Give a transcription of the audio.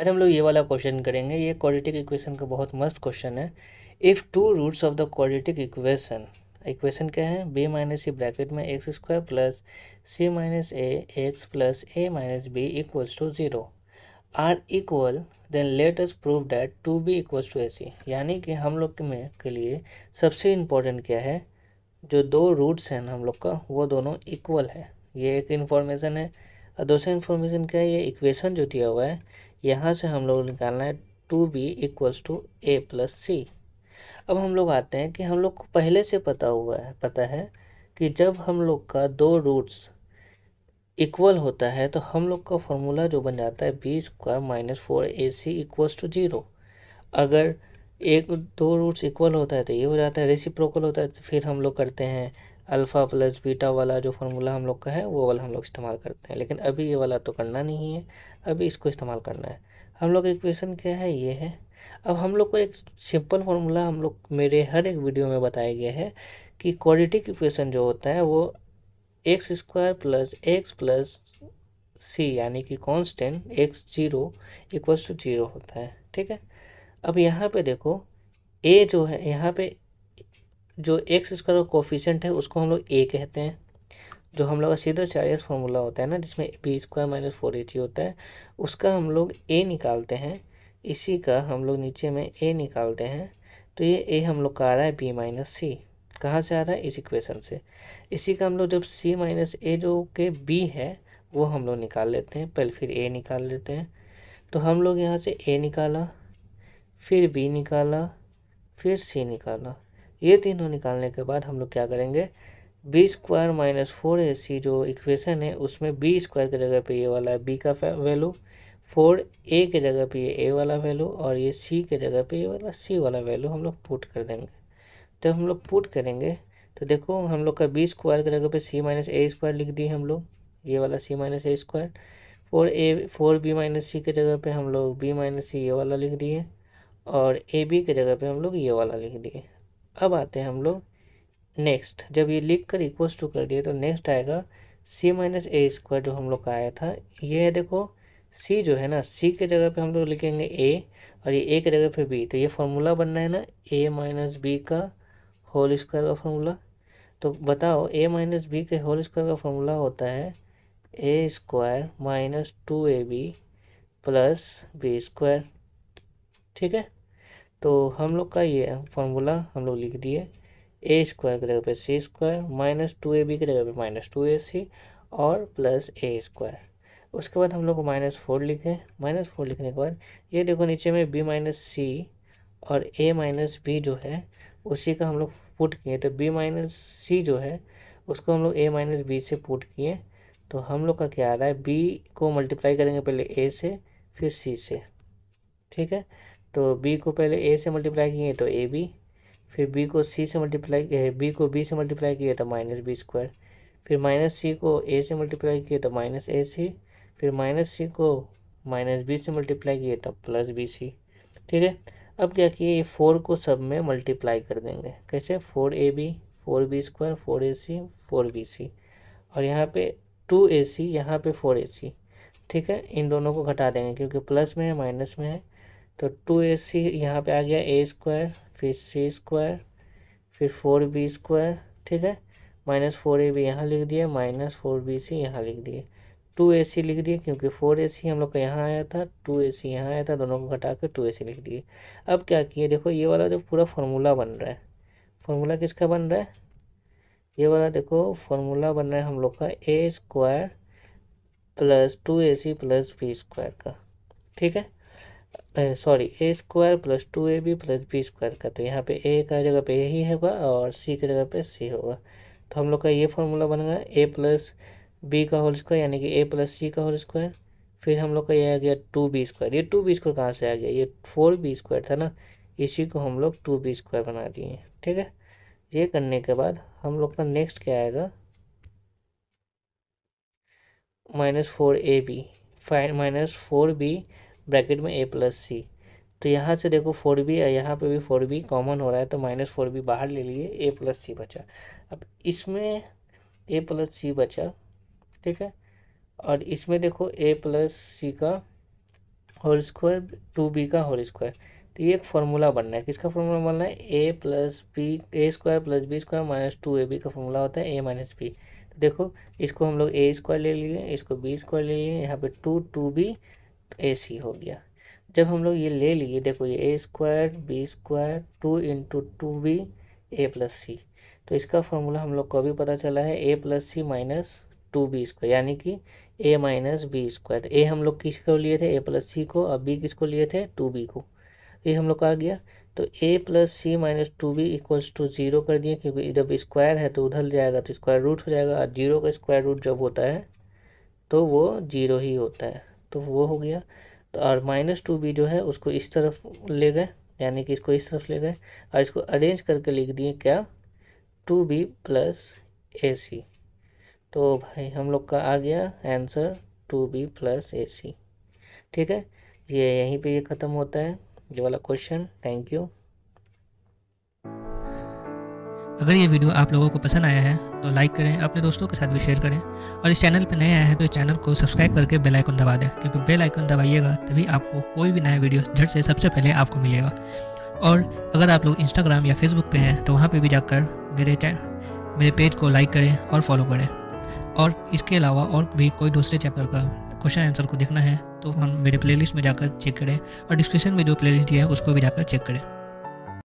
आज हम लोग ये वाला क्वेश्चन करेंगे ये क्वाड्रेटिक इक्वेशन का बहुत मस्त क्वेश्चन है if two roots of the quadratic equation equation क्या है बी माइनस सी ब्रैकेट में X square plus C minus A X plus A minus B equals to zero are equal then let us prove that two B equals to A C यानी कि हम लोग में के लिए सबसे important क्या है जो दो रूट्स हैं हम लोग का वो दोनों इक्वल है ये एक इन्फॉर्मेशन है और दूसरा इन्फॉर्मेशन क्या है ये इक्वेशन जो दिया हुआ है यहाँ से हम लोग निकालना है two B equals to A plus C अब हम लोग आते हैं कि हम लोग को पहले से पता हुआ है पता है कि जब हम लोग का दो रूट्स इक्वल होता है तो हम लोग का फॉर्मूला जो बन जाता है B square minus four A C equals to zero अगर एक दो रूट्स इक्वल होता है तो ये हो जाता है रेसिप्रोकल होता है तो फिर हम लोग करते हैं अल्फ़ा प्लस बीटा वाला जो फार्मूला हम लोग का है वो वाला हम लोग इस्तेमाल करते हैं लेकिन अभी ये वाला तो करना नहीं है अभी इसको इस्तेमाल करना है हम लोग इक्वेशन क्या है ये है अब हम लोग को एक सिंपल फार्मूला हम लोग मेरे हर एक वीडियो में बताया गया है कि क्वाड्रेटिक इक्वेशन जो होता है वो X square plus X plus C यानी कि constant X zero equals to zero होता है ठीक है अब यहाँ पे देखो ए जो है यहाँ पे जो एक्स स्क्वायर का कोफिशेंट है उसको हम लोग ए कहते हैं जो हम लोग का सीधा एक्स फॉर्मूला होता है ना जिसमें B square minus four A होता है उसका हम लोग ए निकालते हैं इसी का हम लोग नीचे में ए निकालते हैं तो ये ए हम लोग का आ रहा है बी माइनस सी कहाँ से आ रहा है इस इक्वेशन से इसी का हम लोग जब सी माइनस ए जो के बी है वो हम लोग निकाल लेते हैं पहले फिर ए निकाल लेते हैं तो हम लोग यहाँ से ए निकाला फिर बी निकाला फिर सी निकाला ये तीनों निकालने के बाद हम लोग क्या करेंगे B square minus four A C जो इक्वेशन है उसमें बी स्क्वायर की जगह पे ये वाला है बी का वैल्यू फोर ए के जगह पे ये ए वाला वैल्यू और ये सी के जगह पे ये वाला सी वाला वैल्यू हम लोग पुट कर देंगे जब हम लोग पुट करेंगे तो देखो हम लोग का बी स्क्वायर की जगह पे सी माइनस ए स्क्वायर लिख दिए हम लोग ये वाला C minus A square four A four B minus C के जगह पे हम लोग बी माइनस सी ये वाला लिख दिए और ए बी के जगह पे हम लोग ये वाला लिख दिए अब आते हैं हम लोग नेक्स्ट जब ये लिख कर इक्वस टू कर दिए तो नेक्स्ट आएगा सी माइनस ए स्क्वायर जो हम लोग का आया था ये है देखो सी जो है ना सी के जगह पे हम लोग लिखेंगे ए और ये ए के जगह पे बी तो ये फार्मूला बनना है ना ए माइनस बी का होल स्क्वायर का फार्मूला तो बताओ ए माइनस बी के होल स्क्वायर का फार्मूला होता है A square minus two A B plus B square ठीक है तो हम लोग का ये फॉर्मूला हम लोग लिख दिए ए स्क्वायर की जगह पे C square minus two A B की जगह पे माइनस टू ए सी और प्लस ए स्क्वायर उसके बाद हम लोग माइनस फोर लिखें माइनस फोर लिखने के बाद ये देखो नीचे में बी माइनस सी और ए माइनस बी जो है उसी का हम लोग पुट किए तो बी माइनस सी जो है उसको हम लोग ए माइनस बी से पुट किए तो हम लोग का क्या आ रहा है बी को मल्टीप्लाई करेंगे पहले ए से फिर सी से ठीक है तो बी को पहले ए से मल्टीप्लाई किए तो ए बी फिर बी को सी से मल्टीप्लाई बी को बी से मल्टीप्लाई किए तो माइनस बी स्क्वायर फिर माइनस सी को ए से मल्टीप्लाई किए तो माइनस ए सी फिर माइनस सी को माइनस बी से मल्टीप्लाई किए तो प्लस बी सी ठीक है अब क्या किए ये फोर को सब में मल्टीप्लाई कर देंगे कैसे four A B four B square four A C four B C और यहाँ पे टू ए सी यहाँ पे फोर ए सी ठीक है इन दोनों को घटा देंगे क्योंकि प्लस में है माइनस में है तो टू ए सी यहाँ पर आ गया ए स्क्वायर फिर सी स्क्वायर फिर फोर बी स्क्वायर ठीक है माइनस फोर ए बी यहाँ लिख दिया माइनस फोर बी सी यहाँ लिख दिए टू ए सी लिख दिए क्योंकि फोर ए सी हम लोग का यहाँ आया था टू ए सी यहाँ आया था दोनों को घटा कर टू ए सी लिख दिए अब क्या किए देखो ये वाला जो पूरा फार्मूला बन रहा है फार्मूला किसका बन रहा है ये वाला देखो फार्मूला बन रहा है हम लोग का A square plus two A C plus B square का ठीक है sorry A square plus two A B plus B square का तो यहाँ पे ए का जगह पे यही होगा और सी की जगह पे सी होगा तो हम लोग का ये फॉर्मूला बनेगा ए प्लस बी का होल स्क्वायर यानी कि ए प्लस सी का होल स्क्वायर फिर हम लोग का ये आ गया टू बी स्क्वायर ये टू बी स्क्वायर कहाँ से आ गया ये फोर बी स्क्वायर था ना इसी को हम लोग टू बी स्क्वायर बना दिए ठीक है ये करने के बाद हम लोग का नेक्स्ट क्या आएगा minus four A B five minus four B bracket में ए प्लस सी तो यहाँ से देखो फोर बी है यहाँ पर भी फोर बी कॉमन हो रहा है तो माइनस फोर बी बाहर ले लिए ए प्लस सी बचा अब इसमें ए प्लस सी बचा ठीक है और इसमें देखो ए प्लस सी का होल स्क्वायर टू बी का होल स्क्वायर तो ये एक फार्मूला बनना है किसका फार्मूला बनना है A plus B A square plus B square minus two A B का फार्मूला होता है ए माइनस बी देखो इसको हम लोग ए स्क्वायर ले लिए इसको बी स्क्वायर ले लिए यहाँ पे two two B A C हो गया जब हम लोग ये ले लिए देखो ये A square B square two into two B A plus C तो इसका फॉर्मूला हम लोग को भी पता चला है A plus C minus two B square यानी कि A minus B square A हम लोग किस को लिए थे ए प्लस सी को और बी किसको लिए थे टू बी को ये हम लोग का आ गया तो A plus C minus two B equals to zero कर दिए क्योंकि जब स्क्वायर है तो उधर जाएगा तो स्क्वायर रूट हो जाएगा और जीरो का स्क्वायर रूट जब होता है तो वो जीरो ही होता है तो वो हो गया तो और माइनस टू बी जो है उसको इस तरफ ले गए यानी कि इसको इस तरफ ले गए और इसको अरेंज करके लिख दिए क्या two B plus A C तो भाई हम लोग का आ गया answer two B plus A C ठीक है ये यहीं पे ये ख़त्म होता है ये वाला क्वेश्चन थैंक यू अगर ये वीडियो आप लोगों को पसंद आया है तो लाइक करें अपने दोस्तों के साथ भी शेयर करें और इस चैनल पर नए आए हैं तो इस चैनल को सब्सक्राइब करके बेल आइकन दबा दें क्योंकि बेल आइकन दबाइएगा तभी आपको कोई भी नया वीडियो झट से सबसे पहले आपको मिलेगा और अगर आप लोग इंस्टाग्राम या फेसबुक पे हैं तो वहाँ पे भी जाकर मेरे मेरे पेज को लाइक करें और फॉलो करें और इसके अलावा और भी कोई दूसरे चैप्टर का क्वेश्चन आंसर को देखना है तो हम मेरे प्लेलिस्ट में जाकर चेक करें और डिस्क्रिप्शन में जो प्लेलिस्ट दिया है उसको भी जाकर चेक करें